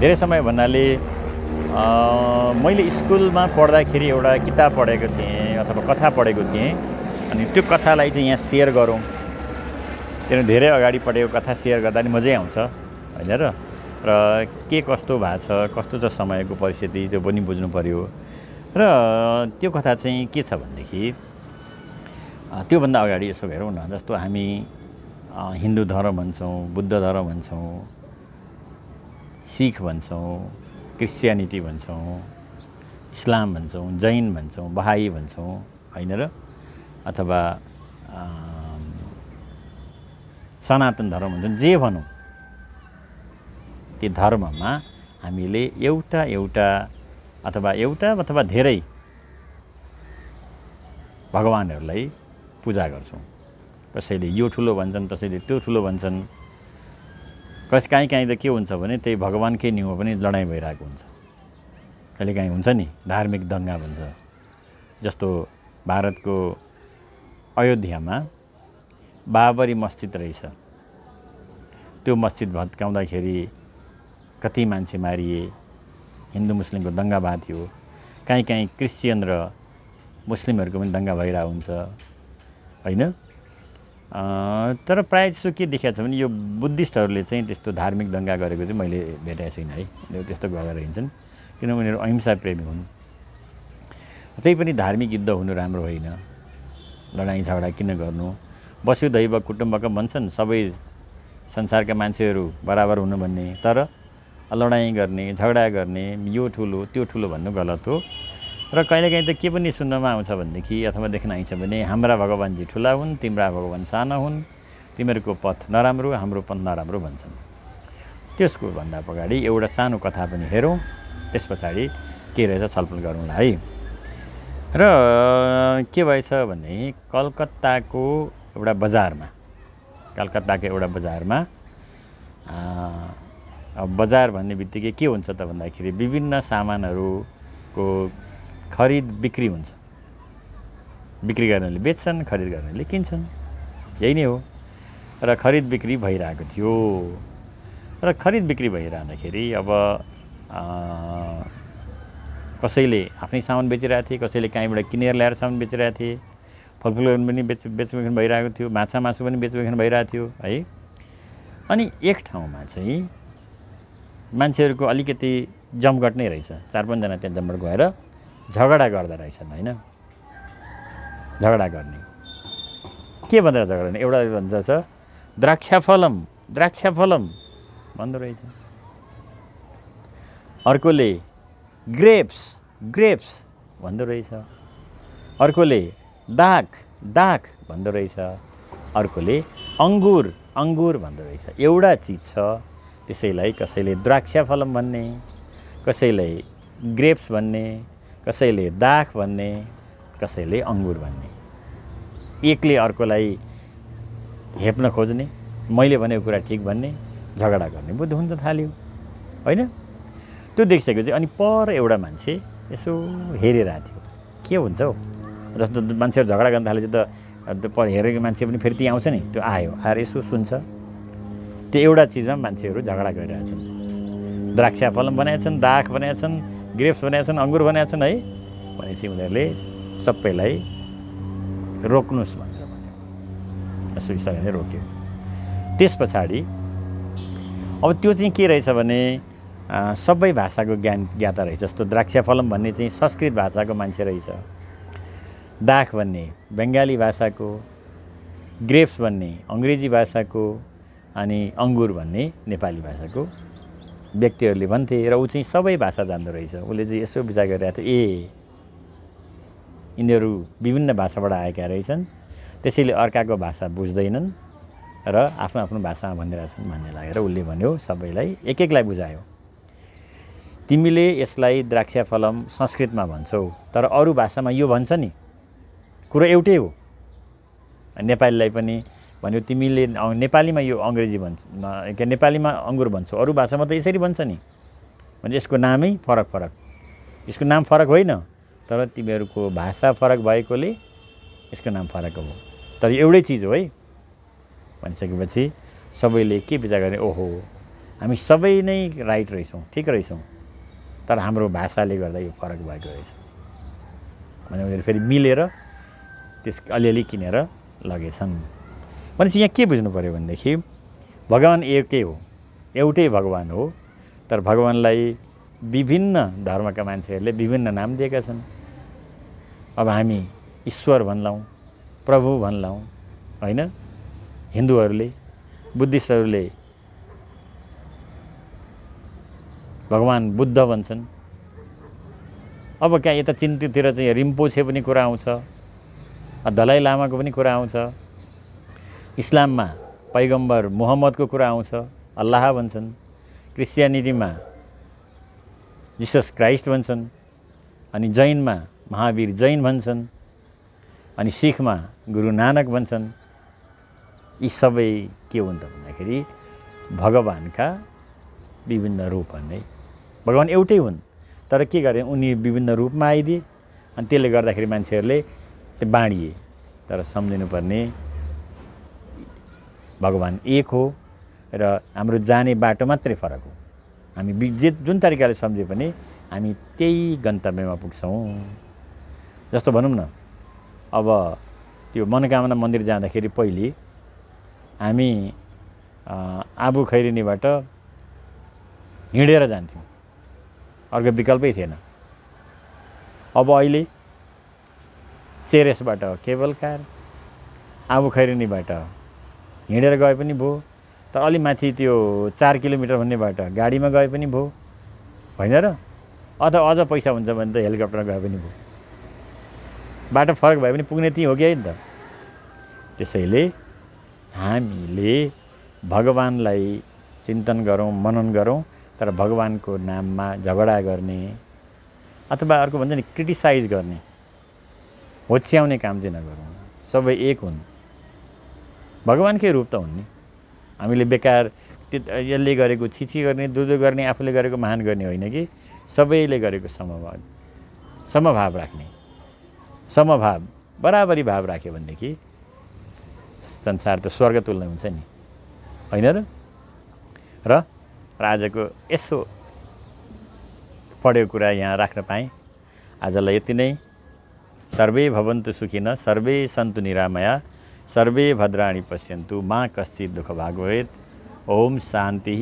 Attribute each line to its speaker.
Speaker 1: धेरै समय भन्नाले मैले स्कुलमा पढ्दाखेरि एउटा किताब पढेको थिएँ अथवा कथा पढेको थिएँ अनि त्यो कथालाई चाहिँ यहाँ सेयर गरौँ किनभने धेरै अगाडि पढेको कथा सेयर गर्दा नि मजै आउँछ होइन र र के कस्तो भएको छ कस्तो छ समयको परिस्थिति त्यो पनि बुझ्नु पऱ्यो र त्यो कथा चाहिँ के छ भनेदेखि त्योभन्दा अगाडि यसो हेरौँ न जस्तो हामी हिन्दू धर्म भन्छौँ बुद्ध धर्म भन्छौँ सिख भन्छौँ क्रिस्चियनिटी भन्छौँ इस्लाम भन्छौँ जैन भन्छौँ बहाई भन्छौँ होइन र अथवा सनातन धर्म भन्छौँ जे भनौँ त्यो धर्ममा हामीले एउटा एउटा अथवा एउटा अथवा धेरै भगवान्हरूलाई पूजा गर्छौँ कसैले यो ठुलो भन्छन् कसैले त्यो ठुलो भन्छन् कस काहीँ काहीँ त के हुन्छ भने त्यही भगवान्कै न्युमा पनि लडाइँ भइरहेको हुन्छ कहिलेकाहीँ हुन्छ नि धार्मिक दङ्गा भन्छ जस्तो भारतको अयोध्यामा बाबरी मस्जिद रहेछ त्यो मस्जिद भत्काउँदाखेरि कति मान्छे मारिए हिन्दू मुस्लिमको दङ्गा थियो काहीँ काहीँ क्रिस्चियन र मुस्लिमहरूको पनि दङ्गा भइरहेको हुन्छ होइन तर प्रायः जस्तो के देखिएको छ भने यो बुद्धिस्टहरूले चाहिँ त्यस्तो धार्मिक दङ्गा गरेको चाहिँ मैले भेटाएको छुइनँ है त्यस्तो गरेर हिँड्छन् किनभने उनीहरू अहिंसा प्रेमी हुन् त्यही पनि धार्मिक युद्ध हुनु राम्रो होइन लडाइँ झगडा किन गर्नु बस्यो वसुधैव कुटुम्बक भन्छन् सबै संसारका मान्छेहरू बराबर हुनु भन्ने तर लडाइँ गर्ने झगडा गर्ने यो ठुलो त्यो ठुलो भन्नु गलत हो र कहिलेकाहीँ त के पनि सुन्नमा आउँछ भनेदेखि अथवा देख्न आइन्छ भने हाम्रा भगवान्जी ठुला हुन् तिम्रा भगवान् सानो हुन् तिमीहरूको पथ नराम्रो हाम्रो पथ नराम्रो भन्छन् त्यसको भन्दा अगाडि एउटा सानो कथा पनि हेरौँ त्यस पछाडि के रहेछ छलफल गरौँला है र के भएछ भने कलकत्ताको एउटा बजारमा कलकत्ताको एउटा बजारमा बजार भन्ने बित्तिकै के हुन्छ त भन्दाखेरि विभिन्न सामानहरूको खरिद बिक्री हुन्छ बिक्री गर्नेले बेच्छन् खरिद गर्नेले किन्छन् यही नै हो र खरिद बिक्री भइरहेको थियो र खरिद बिक्री भइरहँदाखेरि अब कसैले आफ्नै सामान बेचिरहेको थिए कसैले कहीँबाट किनेर ल्याएर सामान बेचिरहेको थिए फलफुल पनि बेच बेचबिखन भइरहेको थियो माछा मासु पनि बेचबिखन भइरहेको थियो है अनि एक ठाउँमा चाहिँ मान्छेहरूको अलिकति जमघट नै रहेछ चार पाँचजना त्यहाँ जमघट गएर झगडा गर्दो रहेछन् होइन झगडा गर्ने के भनेर झगडा एउटा भन्छ द्राक्षाफलम द्राक्षाफलम भन्दो रहेछ अर्कोले ग्रेप्स ग्रेप्स भन्दो रहेछ अर्कोले दाग दाग भन्दो रहेछ अर्कोले अङ्गुर अङ्गुर भन्दो रहेछ एउटा चिज छ त्यसैलाई कसैले द्राक्षाफलम भन्ने कसैलाई ग्रेप्स भन्ने कसैले दाख भन्ने कसैले अङ्गुर भन्ने एकले अर्कोलाई हेप्न खोज्ने मैले भनेको कुरा ठिक भन्ने झगडा गर्ने बुद्ध हुन त थाल्यो होइन त्यो देखिसकेपछि अनि पर एउटा मान्छे यसो हेरेर आएको थियो के हुन्छ हौ जस्तो मान्छेहरू झगडा गर्न थालेपछि त पर हेरेको मान्छे पनि फेरि त्यहीँ आउँछ नि त्यो आयो आएर यसो सुन्छ त्यो एउटा चिजमा मान्छेहरू झगडा गरिरहेछन् द्राक्षा फलम बनाएछन् दाख बनाएछन् ग्रेप्स बनाएको छन् अङ्गुर बनाएको छन् है भनेपछि उनीहरूले सबैलाई रोक्नुहोस् भनेर भन्यो सुविस्ताले नै रोक्यो त्यस पछाडि अब त्यो चाहिँ के रहेछ भने सबै भाषाको ज्ञान ज्ञाता रहेछ जस्तो द्राक्षाफलम भन्ने चाहिँ संस्कृत भाषाको मान्छे रहेछ दाख भन्ने बङ्गाली भाषाको ग्रेप्स भन्ने अङ्ग्रेजी भाषाको अनि अङ्गुर भन्ने नेपाली भाषाको व्यक्तिहरूले भन्थे र ऊ चाहिँ सबै भाषा जान्दो रहेछ उसले चाहिँ यसो विचार गरिरहेको थियो ए यिनीहरू विभिन्न भाषाबाट आएका रहेछन् त्यसैले अर्काको भाषा बुझ्दैनन् र आफ्नो आफ्नो भाषामा भनिरहेछन् भन्ने लागेर उसले भन्यो सबैलाई एक एकलाई बुझायो तिमीले यसलाई द्राक्षाफलम संस्कृतमा भन्छौ तर अरू भाषामा यो भन्छ नि कुरो एउटै हो नेपालीलाई पनि भन्यो तिमीले नेपालीमा यो अङ्ग्रेजी भन्छ के नेपालीमा अङ्गुर भन्छौ अरू भाषामा त यसरी भन्छ नि भने यसको नामै फरक फरक यसको नाम फरक होइन तर तिमीहरूको भाषा फरक भएकोले यसको नाम फरक हो तर एउटै चिज हो है भनिसकेपछि सबैले के विचार गर्ने ओहो हामी सबै नै राइट रहेछौँ ठिक रहेछौँ तर हाम्रो भाषाले गर्दा यो फरक भएको रहेछ भने उनीहरू फेरि मिलेर त्यस अलिअलि किनेर लगेछन् भनेपछि यहाँ के बुझ्नु पऱ्यो भनेदेखि भगवान् एकै हो एउटै भगवान् हो तर भगवान्लाई विभिन्न धर्मका मान्छेहरूले विभिन्न नाम दिएका छन् अब हामी ईश्वर भन्लाउँ प्रभु भन्लाउँ होइन हिन्दूहरूले बुद्धिस्टहरूले भगवान् बुद्ध भन्छन् अब कहाँ यता चिन्तिततिर चाहिँ रिम्पोछे पनि कुरा आउँछ दलाइ लामाको पनि कुरा आउँछ इस्लाममा पैगम्बर मोहम्मदको कुरा आउँछ अल्लाह भन्छन् क्रिस्चियनिटीमा जिसस क्राइस्ट भन्छन् अनि जैनमा महावीर जैन भन्छन् अनि सिखमा गुरु नानक भन्छन् यी सबै के हुन् त भन्दाखेरि भगवान्का विभिन्न रूपहरू नै भगवान् एउटै हुन् तर के गरे उनी विभिन्न रूपमा आइदिए अनि त्यसले गर्दाखेरि मान्छेहरूले बाँडिए तर सम्झिनुपर्ने भगवान् एक हो र हाम्रो जाने बाटो मात्रै फरक हो हामी जे जुन तरिकाले सम्झे पनि हामी त्यही गन्तव्यमा पुग्छौँ जस्तो भनौँ न अब त्यो मनोकामना मन्दिर जाँदाखेरि पहिले हामी आबु खैरिनीबाट हिँडेर जान्थ्यौँ अर्को विकल्पै थिएन अब अहिले चेरेसबाट केबल कार आबु खैरिनीबाट हिँडेर गए पनि भयो तर अलि माथि त्यो चार किलोमिटर भन्ने बाटो गाडीमा गए पनि भयो होइन र अथवा अझ पैसा हुन्छ भने त हेलिकप्टरमा गए पनि भयो बाटो फरक भए पनि पुग्ने त्यहीँ हो कि है नि त त्यसैले हामीले भगवान्लाई चिन्तन गरौँ मनन गरौँ तर भगवान्को नाममा झगडा गर्ने अथवा अर्को भन्छ नि क्रिटिसाइज गर्ने होच्याउने काम चाहिँ नगरौँ सबै एक हुन् भगवान्कै रूप त हुन् नि हामीले बेकार यसले गरेको छिछि गर्ने दुधो गर्ने आफूले गरेको महान गर्ने होइन कि सबैले गरेको समभाव समभाव राख्ने समभाव बराबरी भाव राख्यो भनेदेखि संसार त स्वर्ग तुल्ने हुन्छ नि होइन र र आजको यसो पढेको कुरा यहाँ राख्न पाएँ आजलाई यति नै सर्वे भवन्तु सुखिन सर्वे सन्तु निरामया सर्वे भद्राणी पश्यंतु माँ कश्चि दुख भागवत ओम शांति